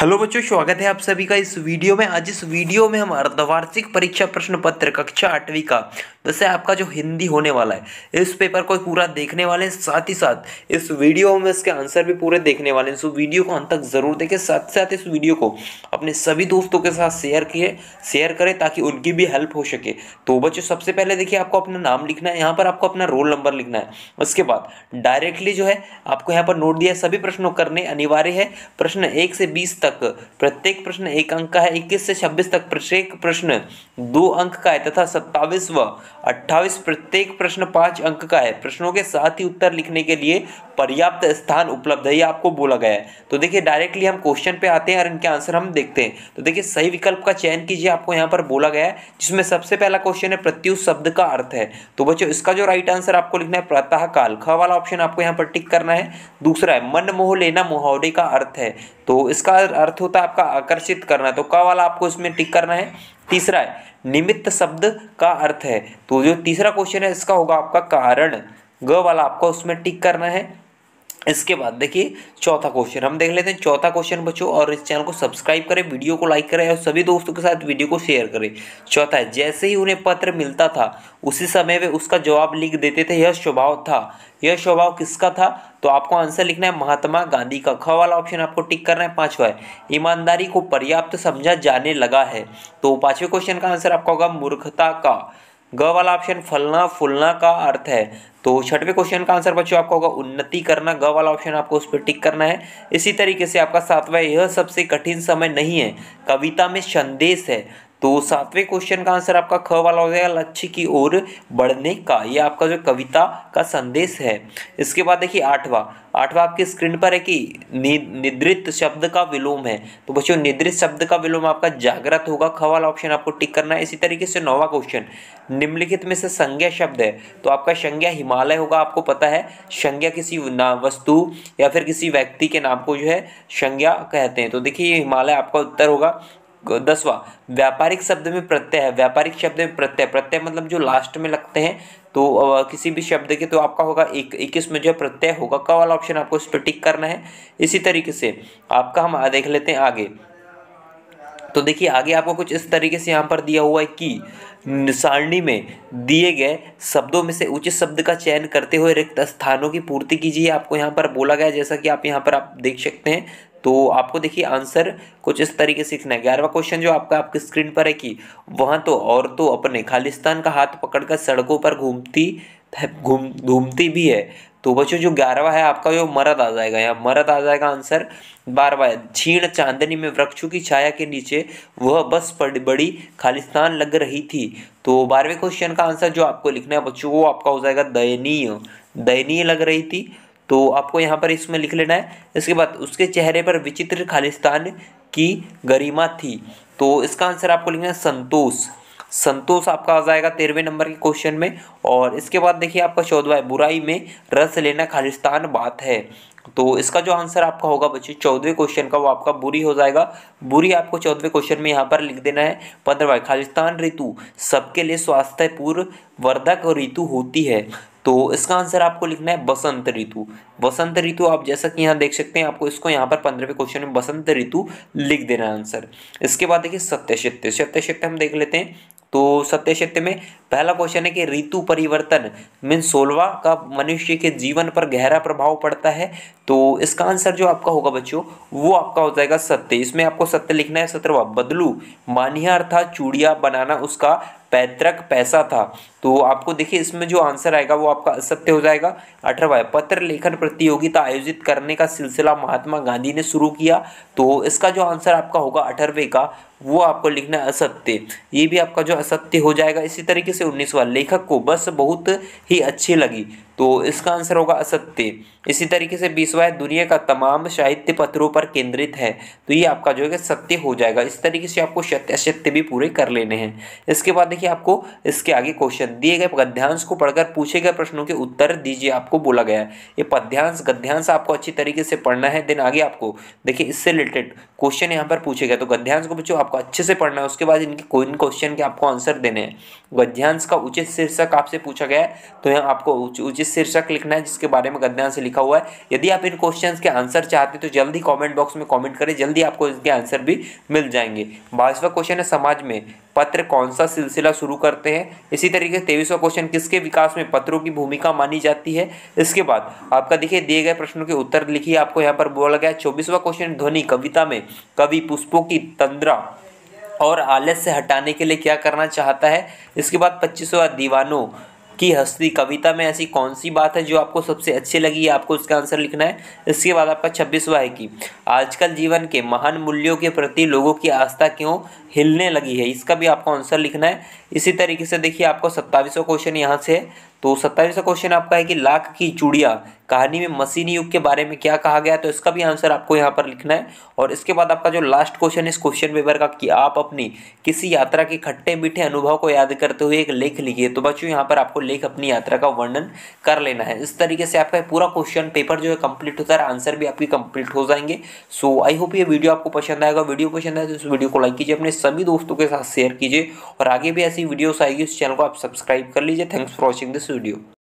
hello बच्चों स्वागत है आप सभी का इस वीडियो में आज इस वीडियो में हम अर्धवार्षिक परीक्षा प्रश्न पत्र कक्षा आठवीं का जैसे आपका जो हिंदी होने वाला है इस पेपर को पूरा देखने वाले हैं साथ ही साथ इस वीडियो में इसके आंसर भी पूरे देखने वाले हैं इस वीडियो को अंत तक जरूर देखें साथ साथ इस वीडियो को अपने सभी दोस्तों के साथ शेयर किए शेयर करें ताकि उनकी भी हेल्प हो सके तो बच्चों सबसे पहले देखिए आपको अपना नाम लिखना है यहाँ पर आपको अपना रोल नंबर लिखना है उसके बाद डायरेक्टली जो है आपको यहाँ पर नोट दिया सभी प्रश्नों करने अनिवार्य है प्रश्न एक से बीस तक प्रत्येक प्रश्न एक अंक का है इक्कीस से छब्बीस तक प्रत्येक प्रश्न दो अंक का है तथा सत्ताईस व अट्ठाईस प्रत्येक प्रश्न पांच अंक का है प्रश्नों के साथ ही उत्तर लिखने के लिए पर्याप्त स्थान उपलब्ध है ये आपको बोला गया है तो देखिए डायरेक्टली हम क्वेश्चन पे आते हैं और इनके आंसर हम देखते हैं तो देखिए सही विकल्प का चयन कीजिए आपको यहाँ पर बोला गया है जिसमें सबसे पहला क्वेश्चन है प्रत्युष शब्द का अर्थ है तो बच्चों इसका जो राइट आंसर आपको लिखना है प्रातः काल ख वाला ऑप्शन आपको यहाँ पर टिक करना है दूसरा है मन मोह लेना मुहावरे का अर्थ है तो इसका अर्थ होता है आपका आकर्षित करना तो का वाला आपको इसमें टिक करना है तीसरा है निमित्त शब्द का अर्थ है तो जो तीसरा क्वेश्चन है इसका होगा आपका कारण ग वाला आपको उसमें टिक करना है इसके बाद देखिए चौथा क्वेश्चन हम देख लेते हैं चौथा क्वेश्चन बच्चों और इस चैनल को सब्सक्राइब करें वीडियो को लाइक करें और सभी दोस्तों के साथ वीडियो को शेयर करें चौथा है जैसे ही उन्हें पत्र मिलता था उसी समय वे उसका जवाब लिख देते थे यह स्वभाव था यह स्वभाव किसका था तो आपको आंसर लिखना है महात्मा गांधी का ख वाला ऑप्शन आपको टिक करना है पाँचवा है ईमानदारी को पर्याप्त समझा जाने लगा है तो पाँचवें क्वेश्चन का आंसर आपका होगा मूर्खता का ग वाला ऑप्शन फलना फुलना का अर्थ है तो छठवें क्वेश्चन का आंसर बच्चों आपका होगा उन्नति करना ग वाला ऑप्शन आपको उस पर टिक करना है इसी तरीके से आपका सातवां यह सबसे कठिन समय नहीं है कविता में संदेश है तो सातवें क्वेश्चन का आंसर आपका ख वाला हो जाएगा लक्ष्य की ओर बढ़ने का ये आपका जो कविता का संदेश है इसके बाद देखिए आठवा आठवा आपके स्क्रीन पर है कि नि, निद्रित शब्द का विलोम है तो बच्चों निद्रित शब्द का विलोम आपका जागृत होगा ख वाला ऑप्शन आपको टिक करना है इसी तरीके से नौवा क्वेश्चन निम्नलिखित में से संज्ञा शब्द है तो आपका संज्ञा हिमालय होगा आपको पता है संज्ञा किसी वस्तु या फिर किसी व्यक्ति के नाम को जो है संज्ञा कहते हैं तो देखिए हिमालय आपका उत्तर होगा दसवा व्यापारिक शब्द में प्रत्यय है व्यापारिक शब्द में प्रत्यय प्रत्यय मतलब जो लास्ट में लगते हैं तो किसी भी शब्द के तो आपका होगा एक इक्कीस में जो प्रत्यय होगा क वाला ऑप्शन आपको इस पर टिक करना है इसी तरीके से आपका हम देख लेते हैं आगे तो देखिए आगे आपको कुछ इस तरीके से यहाँ पर दिया हुआ है कि सारणी में दिए गए शब्दों में से उचित शब्द का चयन करते हुए रिक्त स्थानों की पूर्ति कीजिए आपको यहाँ पर बोला गया जैसा कि आप यहाँ पर आप देख सकते हैं तो आपको देखिए आंसर कुछ इस तरीके से लिखना है ग्यारहवा क्वेश्चन जो आपका आपकी स्क्रीन पर है कि वहाँ तो और तो अपने खालिस्तान का हाथ पकड़कर सड़कों पर घूमती घूम घूमती भी है तो बच्चों जो ग्यारहवा है आपका वो मरद आ जाएगा यहाँ मरद आ जाएगा आंसर बारहवा छीण चांदनी में वृक्षों की छाया के नीचे वह बस पड़ी बड़ी खालिस्तान लग रही थी तो बारहवें क्वेश्चन का आंसर जो आपको लिखना है बच्चों वो आपका हो जाएगा दयनीय दयनीय लग रही थी तो आपको यहाँ पर इसमें लिख लेना है इसके बाद उसके चेहरे पर विचित्र खालिस्तान की गरिमा थी तो इसका आंसर आपको लिखना है संतोष संतोष आपका आ जाएगा तेरहवें नंबर के क्वेश्चन में और इसके बाद देखिए आपका चौदवा है बुराई में रस लेना खालिस्तान बात है तो इसका जो आंसर आपका होगा बच्चे चौदहवें क्वेश्चन का वो आपका बुरी हो जाएगा बुरी आपको चौदहवें क्वेश्चन में यहाँ पर लिख देना है पंद्रवा खालिस्तान ऋतु सबके लिए स्वास्थ्य पूर्व वर्धक ऋतु होती है तो इसका आंसर आपको लिखना है बसंत ऋतु बसंत ऋतु आप जैसा कि यहाँ देख सकते हैं आपको इसको यहाँ पर पंद्रहवें क्वेश्चन में बसंत ऋतु लिख देना है आंसर इसके बाद देखिए सत्यशित्य सत्यशित्य हम देख लेते हैं तो सत्य क्षेत्र में पहला क्वेश्चन है कि ऋतु परिवर्तन मीन सोलवा का मनुष्य के जीवन पर गहरा प्रभाव पड़ता है तो इसका आंसर जो आपका होगा बच्चों वो आपका हो जाएगा सत्य इसमें आपको सत्य लिखना है सत्रवा बदलू मानिया अर्थात चूड़िया बनाना उसका पैतृक पैसा था तो आपको देखिए इसमें जो आंसर आएगा वो आपका असत्य हो जाएगा अठारवा पत्र लेखन प्रतियोगिता आयोजित करने का सिलसिला महात्मा गांधी ने शुरू किया तो इसका जो आंसर आपका होगा अठारहवें का वो आपको लिखना असत्य ये भी आपका जो असत्य हो जाएगा इसी तरीके से उन्नीसवा लेखक को बस बहुत ही अच्छी लगी तो इसका आंसर होगा असत्य इसी तरीके से बीसवा है दुनिया का तमाम साहित्य पत्रों पर केंद्रित है तो ये आपका जो है सत्य हो जाएगा इस तरीके से आपको सत्य असत्य भी पूरे कर लेने हैं इसके बाद देखिए आपको इसके आगे क्वेश्चन दिए गए गद्यांश को पढ़कर पूछे गए प्रश्नों के उत्तर दीजिए आपको बोला गया है ये पद्यांश गद्यांश आपको अच्छी तरीके से पढ़ना है देन आगे आपको देखिए इससे रिलेटेड क्वेश्चन यहाँ पर पूछे गए तो गद्यांश को बच्चों आपको अच्छे से पढ़ना है उसके बाद इनके कोई क्वेश्चन के आपको आंसर देने हैं गद्यांश का उचित शीर्षक आपसे पूछा गया है तो यहाँ आपको उचित जिस शीर्षक लिखना है जिसके बारे में गद्यांश से लिखा हुआ है यदि आप इन क्वेश्चन के आंसर चाहते हैं तो जल्दी कॉमेंट बॉक्स में कॉमेंट करें जल्दी आपको इसके आंसर भी मिल जाएंगे बाईसवा क्वेश्चन है समाज में पत्र कौन सा सिलसिला शुरू करते हैं इसी तरीके से तेईसवा क्वेश्चन किसके विकास में पत्रों की भूमिका मानी जाती है इसके बाद आपका देखिए दिए गए प्रश्नों के उत्तर लिखिए आपको यहाँ पर बोला गया चौबीसवा क्वेश्चन ध्वनि कविता में कवि पुष्पों की तंद्रा और आलस से हटाने के लिए क्या करना चाहता है इसके बाद पच्चीसवा दीवानों कि हस्ती कविता में ऐसी कौन सी बात है जो आपको सबसे अच्छी लगी है आपको उसका आंसर लिखना है इसके बाद आपका छब्बीसवा है कि आजकल जीवन के महान मूल्यों के प्रति लोगों की आस्था क्यों हिलने लगी है इसका भी आपको आंसर लिखना है इसी तरीके से देखिए आपको सत्ताईसवा क्वेश्चन यहाँ से तो सत्ताईसवा क्वेश्चन आपका है कि लाख की चूड़िया कहानी में मशीनी युग के बारे में क्या कहा गया तो इसका भी आंसर आपको यहाँ पर लिखना है और इसके बाद आपका जो लास्ट क्वेश्चन इस क्वेश्चन पेपर का कि आप अपनी किसी यात्रा के खट्टे मीठे अनुभव को याद करते हुए एक लेख लिखिए तो बच्चों यहाँ पर आपको लेख अपनी यात्रा का वर्णन कर लेना है इस तरीके से आपका पूरा क्वेश्चन पेपर जो है कंप्लीट होता है आंसर भी आपकी कंप्लीट हो जाएंगे सो आई होप ये वीडियो आपको पसंद आएगा वीडियो पसंद आए तो इस वीडियो को लाइक कीजिए अपने सभी दोस्तों के साथ शेयर कीजिए और आगे भी ऐसी वीडियोस आएगी उस चैनल को आप सब्सक्राइब कर लीजिए thanks for watching this estúdio